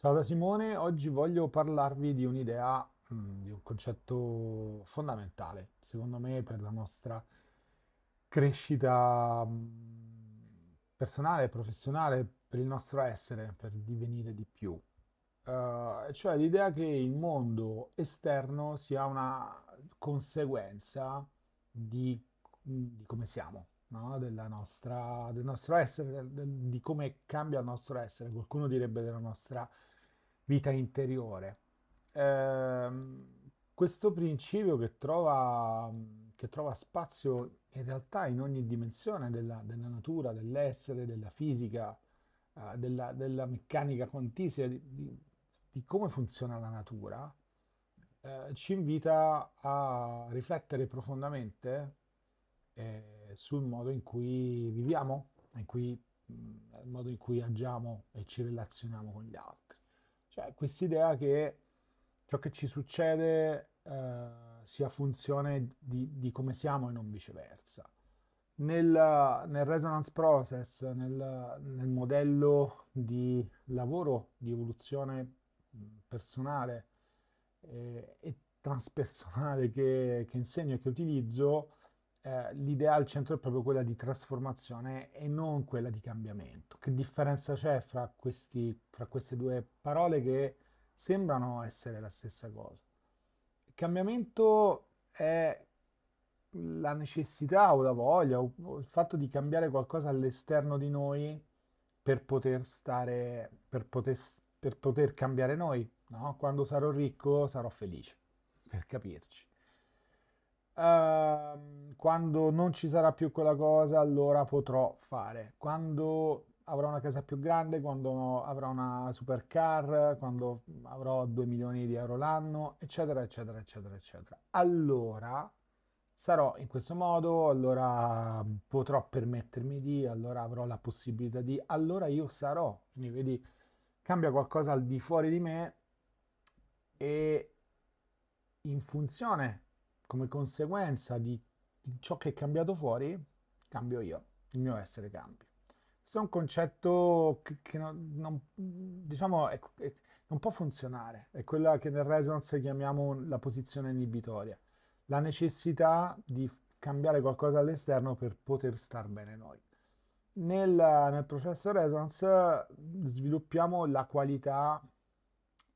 Ciao da Simone, oggi voglio parlarvi di un'idea, mm, di un concetto fondamentale, secondo me, per la nostra crescita mm, personale, professionale, per il nostro essere, per divenire di più. Uh, cioè l'idea che il mondo esterno sia una conseguenza di, di come siamo, no? nostra, del nostro essere, del, di come cambia il nostro essere, qualcuno direbbe della nostra vita interiore. Eh, questo principio che trova, che trova, spazio in realtà in ogni dimensione della, della natura, dell'essere, della fisica, eh, della, della, meccanica quantistica, di, di, di, come funziona la natura, eh, ci invita a riflettere profondamente eh, sul modo in cui viviamo, in cui, il modo in cui agiamo e ci relazioniamo con gli altri. Cioè quest'idea che ciò che ci succede eh, sia funzione di, di, come siamo e non viceversa. Nel, nel resonance process, nel, nel modello di lavoro, di evoluzione personale eh, e transpersonale che, che insegno e che utilizzo, eh, l'idea al centro è proprio quella di trasformazione e non quella di cambiamento. Che differenza c'è fra, questi, fra queste due parole che sembrano essere la stessa cosa? Il cambiamento è la necessità o la voglia o, o il fatto di cambiare qualcosa all'esterno di noi per poter stare, per poter, per poter cambiare noi. No? Quando sarò ricco sarò felice, per capirci Ehm, quando non ci sarà più quella cosa allora potrò fare, quando avrò una casa più grande, quando avrò una supercar, quando avrò 2 milioni di euro l'anno, eccetera, eccetera, eccetera, eccetera. Allora sarò in questo modo, allora potrò permettermi di, allora avrò la possibilità di, allora io sarò. Quindi vedi, cambia qualcosa al di fuori di me e in funzione come conseguenza di ciò che è cambiato fuori, cambio io, il mio essere cambia. Questo è un concetto che, che non, non, diciamo, è, è, non può funzionare, è quella che nel resonance chiamiamo la posizione inibitoria, la necessità di cambiare qualcosa all'esterno per poter star bene noi. Nel, nel processo resonance sviluppiamo la qualità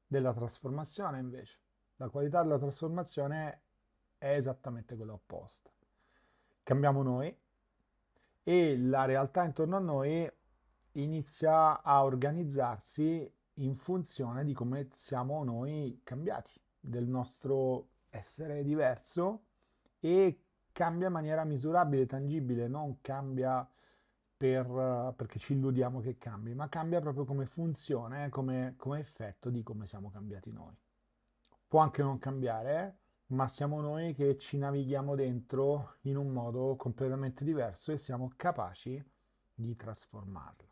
della trasformazione invece. La qualità della trasformazione è esattamente quella opposta. Cambiamo noi e la realtà intorno a noi inizia a organizzarsi in funzione di come siamo noi cambiati, del nostro essere diverso e cambia in maniera misurabile, tangibile, non cambia per, perché ci illudiamo che cambi, ma cambia proprio come funzione, come, come effetto di come siamo cambiati noi. Può anche non cambiare, ma siamo noi che ci navighiamo dentro in un modo completamente diverso e siamo capaci di trasformarla.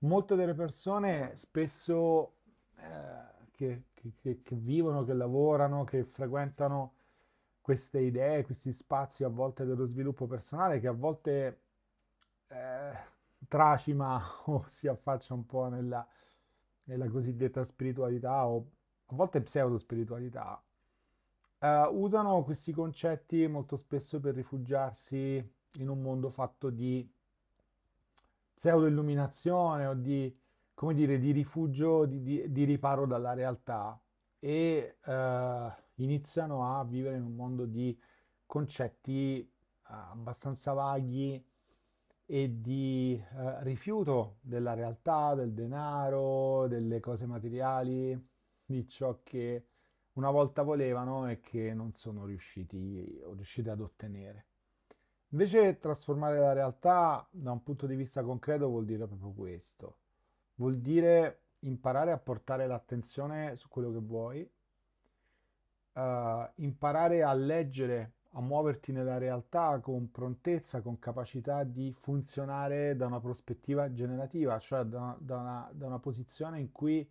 Molte delle persone spesso eh, che, che, che vivono, che lavorano, che frequentano queste idee, questi spazi a volte dello sviluppo personale che a volte eh, tracima o si affaccia un po' nella, nella cosiddetta spiritualità o a volte pseudo spiritualità, eh, usano questi concetti molto spesso per rifugiarsi in un mondo fatto di pseudo-illuminazione o di, come dire, di rifugio, di, di, di riparo dalla realtà e eh, iniziano a vivere in un mondo di concetti eh, abbastanza vaghi e di eh, rifiuto della realtà, del denaro, delle cose materiali, di ciò che una volta volevano e che non sono riusciti, riusciti ad ottenere. Invece trasformare la realtà da un punto di vista concreto vuol dire proprio questo, vuol dire imparare a portare l'attenzione su quello che vuoi, eh, imparare a leggere, a muoverti nella realtà con prontezza, con capacità di funzionare da una prospettiva generativa, cioè da, da, una, da una posizione in cui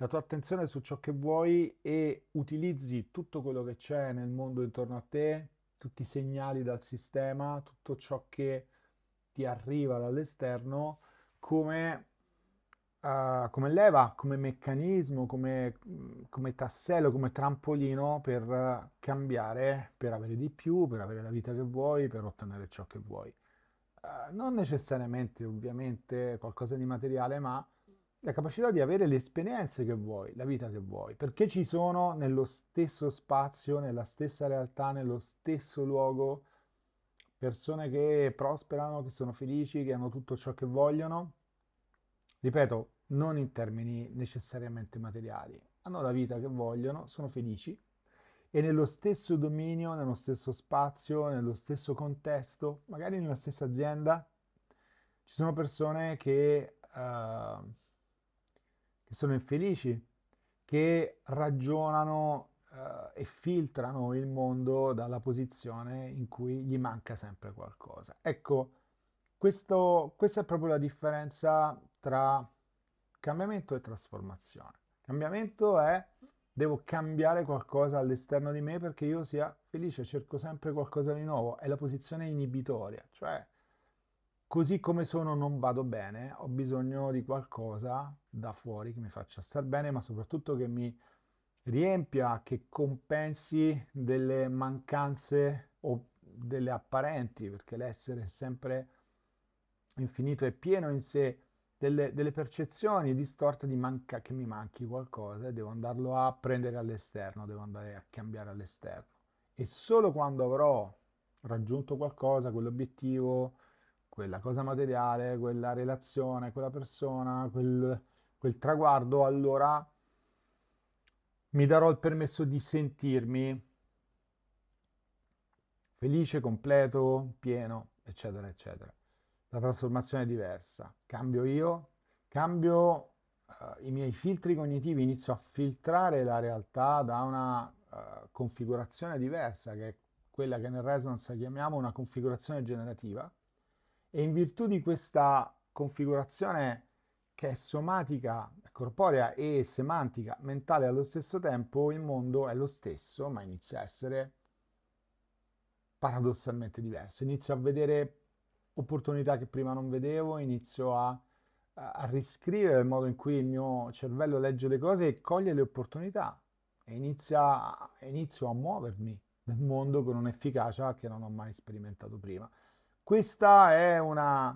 la tua attenzione su ciò che vuoi e utilizzi tutto quello che c'è nel mondo intorno a te, tutti i segnali dal sistema, tutto ciò che ti arriva dall'esterno come, uh, come leva, come meccanismo, come, come tassello, come trampolino per cambiare, per avere di più, per avere la vita che vuoi, per ottenere ciò che vuoi. Uh, non necessariamente ovviamente qualcosa di materiale, ma la capacità di avere le esperienze che vuoi, la vita che vuoi, perché ci sono nello stesso spazio, nella stessa realtà, nello stesso luogo, persone che prosperano, che sono felici, che hanno tutto ciò che vogliono. Ripeto, non in termini necessariamente materiali, hanno la vita che vogliono, sono felici e nello stesso dominio, nello stesso spazio, nello stesso contesto, magari nella stessa azienda, ci sono persone che... Uh, che sono infelici, che ragionano eh, e filtrano il mondo dalla posizione in cui gli manca sempre qualcosa. Ecco, questo, questa è proprio la differenza tra cambiamento e trasformazione. Cambiamento è devo cambiare qualcosa all'esterno di me perché io sia felice, cerco sempre qualcosa di nuovo, è la posizione inibitoria, cioè così come sono non vado bene, ho bisogno di qualcosa da fuori che mi faccia star bene, ma soprattutto che mi riempia, che compensi delle mancanze o delle apparenti, perché l'essere è sempre infinito e pieno in sé, delle, delle percezioni distorte di manca, che mi manchi qualcosa e devo andarlo a prendere all'esterno, devo andare a cambiare all'esterno. E solo quando avrò raggiunto qualcosa, quell'obiettivo, quella cosa materiale, quella relazione, quella persona, quel, quel traguardo, allora mi darò il permesso di sentirmi felice, completo, pieno, eccetera, eccetera. La trasformazione è diversa. Cambio io, cambio uh, i miei filtri cognitivi, inizio a filtrare la realtà da una uh, configurazione diversa, che è quella che nel resonance chiamiamo una configurazione generativa, e in virtù di questa configurazione che è somatica, corporea e semantica, mentale allo stesso tempo, il mondo è lo stesso, ma inizia a essere paradossalmente diverso. Inizio a vedere opportunità che prima non vedevo, inizio a, a, riscrivere il modo in cui il mio cervello legge le cose e coglie le opportunità e inizia, inizio a muovermi nel mondo con un'efficacia che non ho mai sperimentato prima. Questa è una,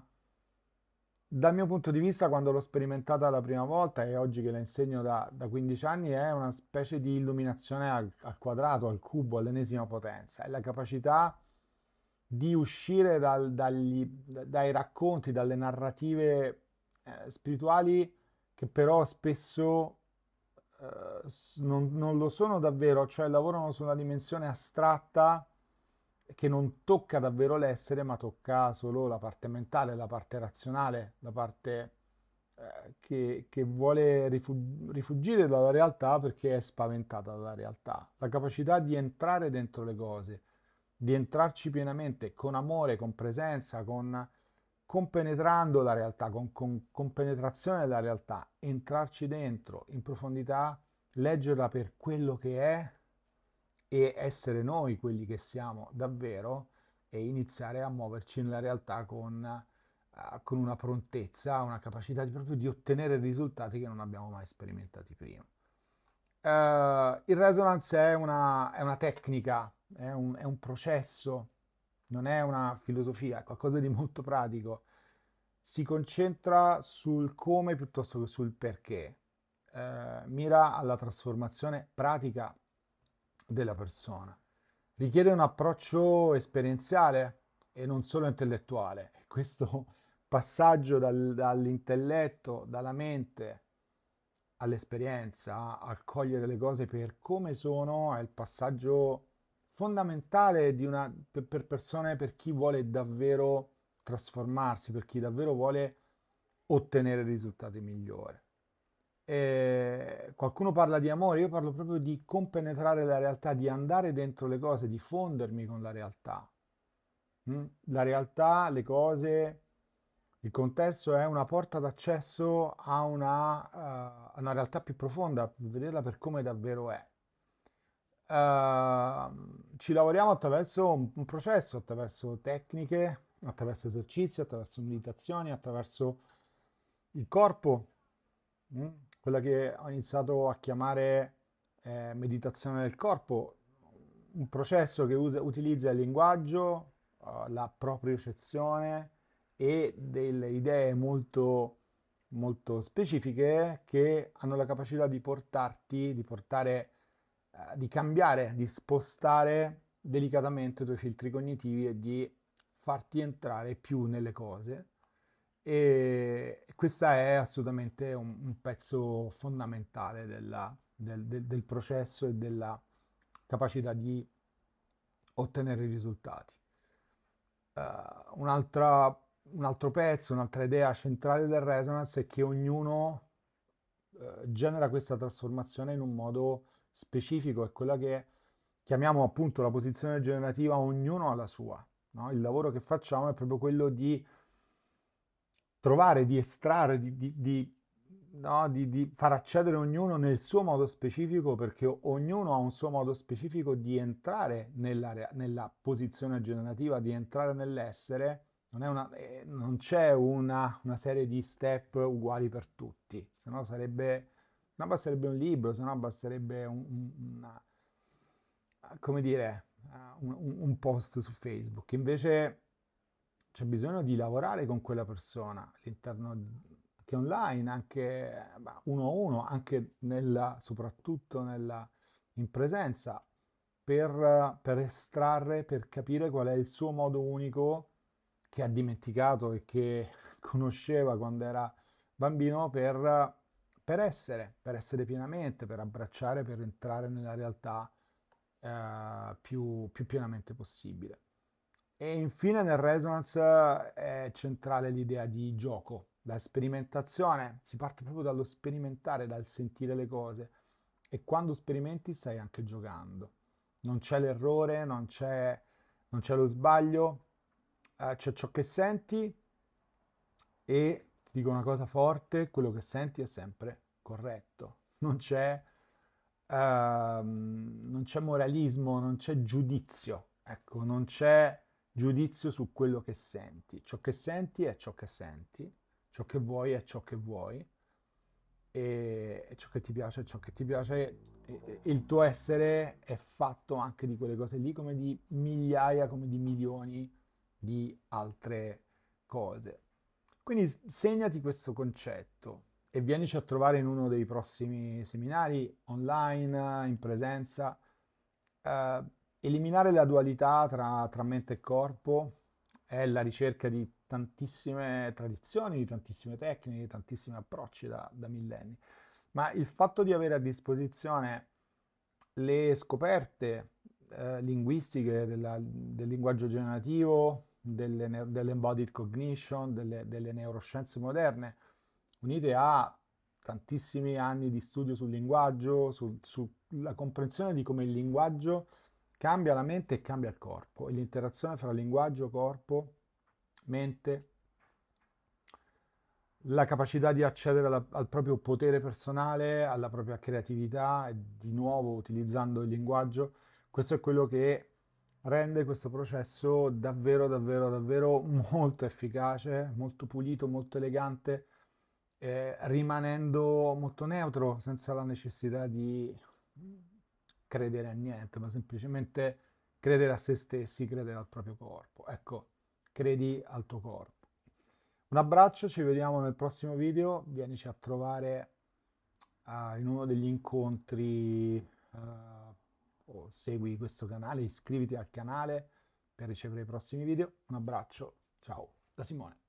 dal mio punto di vista, quando l'ho sperimentata la prima volta e oggi che la insegno da, da 15 anni, è una specie di illuminazione al, al quadrato, al cubo, all'ennesima potenza. È la capacità di uscire dal, dagli, dai racconti, dalle narrative eh, spirituali che però spesso eh, non, non lo sono davvero, cioè lavorano su una dimensione astratta che non tocca davvero l'essere, ma tocca solo la parte mentale, la parte razionale, la parte eh, che, che, vuole rifugire dalla realtà perché è spaventata dalla realtà. La capacità di entrare dentro le cose, di entrarci pienamente, con amore, con presenza, con compenetrando la realtà, con, con, con penetrazione della realtà, entrarci dentro in profondità, leggerla per quello che è, e essere noi quelli che siamo davvero e iniziare a muoverci nella realtà con, uh, con una prontezza, una capacità di, proprio di ottenere risultati che non abbiamo mai sperimentati prima. Uh, il resonance è una, è una tecnica, è un, è un, processo, non è una filosofia, è qualcosa di molto pratico. Si concentra sul come piuttosto che sul perché. Uh, mira alla trasformazione pratica della persona. Richiede un approccio esperienziale e non solo intellettuale. Questo passaggio dal, dall'intelletto, dalla mente all'esperienza, a cogliere le cose per come sono, è il passaggio fondamentale una, per, per persone, per chi vuole davvero trasformarsi, per chi davvero vuole ottenere risultati migliori. Eh, qualcuno parla di amore, io parlo proprio di compenetrare la realtà, di andare dentro le cose, di fondermi con la realtà. Mm? La realtà, le cose, il contesto è una porta d'accesso a una, uh, una, realtà più profonda, vederla per come davvero è. Uh, ci lavoriamo attraverso un, un processo, attraverso tecniche, attraverso esercizi, attraverso meditazioni, attraverso il corpo. Mm? quella che ho iniziato a chiamare eh, meditazione del corpo, un processo che usa, utilizza il linguaggio, eh, la propriocezione e delle idee molto, molto specifiche che hanno la capacità di portarti, di portare, eh, di cambiare, di spostare delicatamente i tuoi filtri cognitivi e di farti entrare più nelle cose e questo è assolutamente un, un pezzo fondamentale della, del, del, del processo e della capacità di ottenere i risultati. Uh, un altro pezzo, un'altra idea centrale del resonance è che ognuno uh, genera questa trasformazione in un modo specifico, è quella che chiamiamo appunto la posizione generativa, ognuno ha la sua. No? Il lavoro che facciamo è proprio quello di trovare, di estrarre, di, di, di, no, di, far accedere ognuno nel suo modo specifico perché ognuno ha un suo modo specifico di entrare nella, nella posizione generativa, di entrare nell'essere. Non, eh, c'è una, una, una, serie di step uguali per tutti, se no sarebbe, no basterebbe un libro, se no basterebbe un, una, come dire, un, un post su Facebook. Invece c'è bisogno di lavorare con quella persona all'interno anche online, anche beh, uno a uno, anche nella, soprattutto nella, in presenza, per, per estrarre, per capire qual è il suo modo unico che ha dimenticato e che conosceva quando era bambino per, per essere, per essere pienamente, per abbracciare, per entrare nella realtà eh, più, più pienamente possibile. E infine nel Resonance eh, è centrale l'idea di gioco, la sperimentazione, si parte proprio dallo sperimentare, dal sentire le cose e quando sperimenti stai anche giocando. Non c'è l'errore, non c'è, non c'è lo sbaglio, eh, c'è ciò che senti e ti dico una cosa forte, quello che senti è sempre corretto, non c'è, eh, non c'è moralismo, non c'è giudizio, ecco, non c'è giudizio su quello che senti. Ciò che senti è ciò che senti, ciò che vuoi è ciò che vuoi e, ciò che ti piace è ciò che ti piace. E, il tuo essere è fatto anche di quelle cose lì, come di migliaia, come di milioni di altre cose. Quindi segnati questo concetto e vienici a trovare in uno dei prossimi seminari online, in presenza. Uh, Eliminare la dualità tra, tra, mente e corpo è la ricerca di tantissime tradizioni, di tantissime tecniche, di tantissimi approcci da, da millenni, ma il fatto di avere a disposizione le scoperte eh, linguistiche della, del linguaggio generativo, delle, dell'embodied cognition, delle, delle neuroscienze moderne, unite a tantissimi anni di studio sul linguaggio, sulla su comprensione di come il linguaggio Cambia la mente e cambia il corpo e l'interazione fra linguaggio, corpo, mente, la capacità di accedere alla, al proprio potere personale, alla propria creatività, e di nuovo utilizzando il linguaggio, questo è quello che rende questo processo davvero, davvero, davvero molto efficace, molto pulito, molto elegante, eh, rimanendo molto neutro, senza la necessità di credere a niente, ma semplicemente credere a se stessi, credere al proprio corpo. Ecco, credi al tuo corpo. Un abbraccio, ci vediamo nel prossimo video, vienici a trovare uh, in uno degli incontri uh, o segui questo canale, iscriviti al canale per ricevere i prossimi video. Un abbraccio, ciao da Simone.